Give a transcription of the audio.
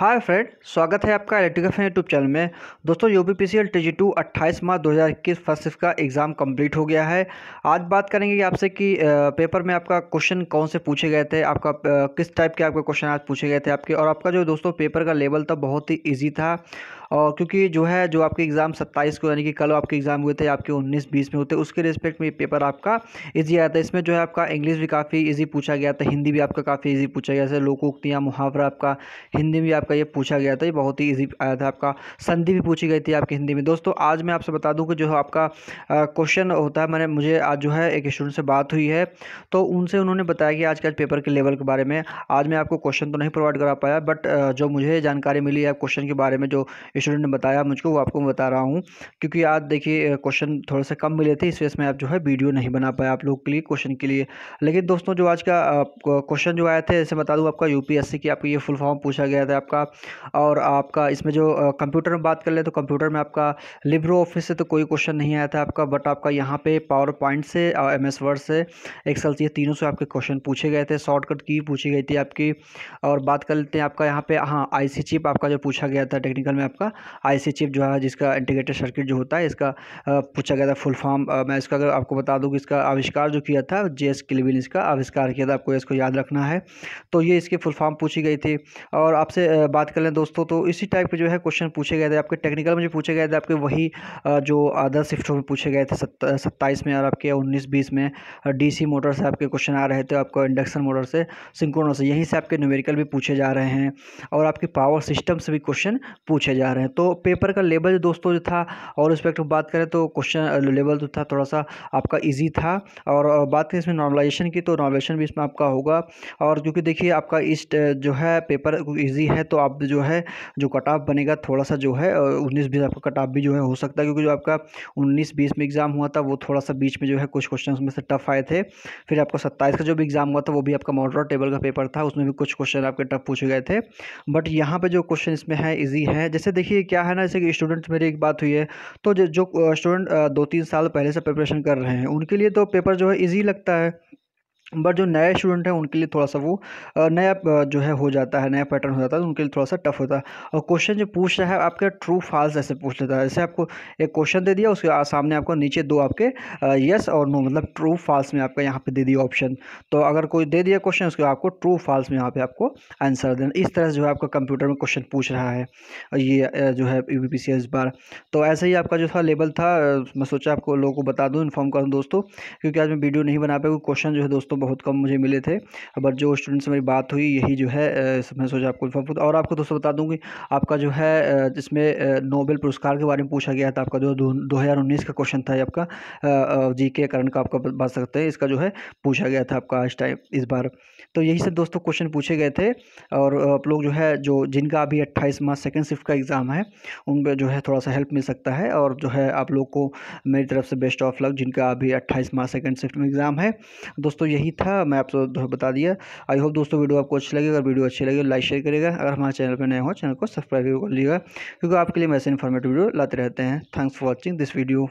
hi friend स्वागत है आपका इलेक्ट्रिकल फैन यूट्यूब चैनल में दोस्तों U P P C L T G two अट्ठाईस मार्च दो हज़ार इक्कीस फर्स्ट शिफ्ट का एग्ज़ाम कंप्लीट हो गया है आज बात करेंगे कि आपसे कि पेपर में आपका क्वेश्चन कौन से पूछे गए थे आपका किस टाइप के आपके क्वेश्चन आज पूछे गए थे आपके और आपका जो दोस्तों पेपर का लेवल था बहुत ही ईजी था और क्योंकि जो है जो आपके एग्ज़ाम सत्ताईस को यानी कि कल आपके एग्ज़ाम हुए थे आपके उन्नीस बीस में होते उसके रिस्पेक्ट में पेपर आपका ईजी आया था इसमें जो है आपका इंग्लिश भी काफ़ी ईजी पूछा गया था हिंदी भी आपका काफ़ी ईजी पूछा गया जैसे लोकोक्तियाँ मुहावरा आपका हिंदी भी आप आपका ये पूछा गया था ये बहुत ही ईजी आया था आपका संधि भी पूछी गई थी आपकी हिंदी में दोस्तों आज मैं आपसे बता दूं कि जो आपका क्वेश्चन होता है मैंने मुझे आज जो है एक स्टूडेंट से बात हुई है तो उनसे उन्होंने बताया कि आज का पेपर के लेवल के बारे में आज मैं आपको क्वेश्चन तो नहीं प्रोवाइड करा पाया बट जो मुझे जानकारी मिली है क्वेश्चन के बारे में जो स्टूडेंट ने बताया मुझको वो आपको बता रहा हूँ क्योंकि आज देखिए क्वेश्चन थोड़े से कम मिले थे इस वजह से मैं आप जो है वीडियो नहीं बना पाया आप लोग के लिए क्वेश्चन के लिए लेकिन दोस्तों जो आज का क्वेश्चन जो आया थे ऐसे बता दूँ आपका यूपीएससी की आपकी ये फुल फॉर्म पूछा गया था आपका आपका और आपका इसमें जो कंप्यूटर में बात कर ले तो कंप्यूटर में आपका लिब्रो ऑफिस से तो कोई क्वेश्चन नहीं आया था आपका बट आपका यहाँ पे पावर पॉइंट से और एम एस वर्ड से एक्सल ये तीनों से आपके क्वेश्चन पूछे गए थे शॉर्टकट की पूछी गई थी आपकी और बात कर लेते हैं आपका यहाँ पे हाँ आई चिप आपका जो पूछा गया था टेक्निकल में आपका आई चिप जो है जिसका इंटीग्रेटेड सर्किट जो होता है इसका पूछा गया था फुल फॉर्म मैं इसका अगर आपको बता दूँ कि इसका आविष्कार जो किया था जे एस किलविन इसका आविष्कार किया था आपको इसको याद रखना है तो ये इसकी फुल फॉर्म पूछी गई थी और आपसे बात कर लें दोस्तों तो इसी टाइप के जो है क्वेश्चन पूछे गए थे आपके टेक्निकल में जो पूछे गए थे आपके वही जो अदर शिफ्टों में पूछे गए थे सत्ताईस में और आपके उन्नीस बीस में डीसी मोटर से आपके क्वेश्चन आ रहे थे आपको इंडक्शन मोटर से से यहीं से आपके न्यूमेरिकल भी पूछे जा रहे हैं और आपके पावर सिस्टम से भी क्वेश्चन पूछे जा रहे हैं तो पेपर का लेवल दोस्तों जो था और रिस्पेक्ट बात करें तो क्वेश्चन लेवल जो था थोड़ा सा आपका ईजी था और बात करें इसमें नॉर्मलाइजेशन की तो नॉर्मलाइजेशन भी इसमें आपका होगा और क्योंकि देखिए आपका इस जो है पेपर ईजी है तो आप जो है जो कट ऑफ बनेगा थोड़ा सा जो है उन्नीस बीस आपका कट ऑफ भी जो है हो सकता है क्योंकि जो आपका उन्नीस बीस में एग्ज़ाम हुआ था वो थोड़ा सा बीच में जो है कुछ क्वेश्चन उसमें से टफ आए थे फिर आपका सत्ताईस का जो भी एग्ज़ाम हुआ था वो भी आपका मॉडरेट टेबल का पेपर था उसमें भी कुछ क्वेश्चन आपके टफ पूछे गए थे बट यहाँ पर जो क्वेश्चन इसमें है ईजी है जैसे देखिए क्या है ना जैसे कि स्टूडेंट मेरी एक बात हुई है तो जो स्टूडेंट दो तीन साल पहले से प्रिपरेशन कर रहे हैं उनके लिए तो पेपर जो है ईजी लगता है बट जो नए स्टूडेंट हैं उनके लिए थोड़ा सा वो नया जो है हो जाता है नया पैटर्न हो जाता है तो उनके लिए थोड़ा सा टफ होता है और क्वेश्चन जो पूछ रहा है आपके ट्रू फॉल्स ऐसे पूछ लेता है जैसे आपको एक क्वेश्चन दे दिया उसके सामने आपको नीचे दो आपके यस और नो मतलब ट्रू फॉल्स में आपका यहाँ पर दे दिया ऑप्शन तो अगर कोई दे दिया क्वेश्चन उसके आपको ट्रू फॉल्स में यहाँ पर आपको आंसर देना इस तरह से जो है आपका कंप्यूटर में क्वेश्चन पूछ रहा है ये जो है यू पी इस बार तो ऐसे ही आपका जो था लेवल था मैं सोचा आपको लोगों को बता दूँ इन्फॉर्म करूँ दोस्तों क्योंकि आज मैं वीडियो नहीं बना पाया क्वेश्चन जो है दोस्तों बहुत कम मुझे मिले थे बट जो स्टूडेंट से मेरी बात हुई यही जो है मैं सोचा आपको इन्फॉर्म और आपको दोस्तों बता दूँगी आपका जो है जिसमें नोबेल पुरस्कार के बारे में पूछा गया था आपका जो दो हज़ार उन्नीस का क्वेश्चन था आपका जी के करण का आपका बता सकते हैं इसका जो है पूछा गया था आपका इस टाइम इस बार तो यही सब दोस्तों क्वेश्चन पूछे गए थे और आप लोग जो है जो जिनका अभी अट्ठाईस मार्च सेकेंड शिफ्ट का एग्ज़ाम है उन पर जो है थोड़ा सा हेल्प मिल सकता है और जो है आप लोग को मेरी तरफ से बेस्ट ऑफ लक जिनका अभी अट्ठाईस मार्च सेकेंड शिफ्ट में एग्ज़ाम है दोस्तों यही नहीं था मैं आप तो बता दिया आई होप दोस्तों वीडियो आपको अच्छी लगी अगर वीडियो अच्छी लगी तो लाइक शेयर करेगा अगर हमारे चैनल पर नए हो चैनल को सब्सक्राइब कर लीजिएगा क्योंकि आपके लिए मैं ऐसे इन्फॉर्मेटिव वीडियो लाते रहते हैं thanks for watching this video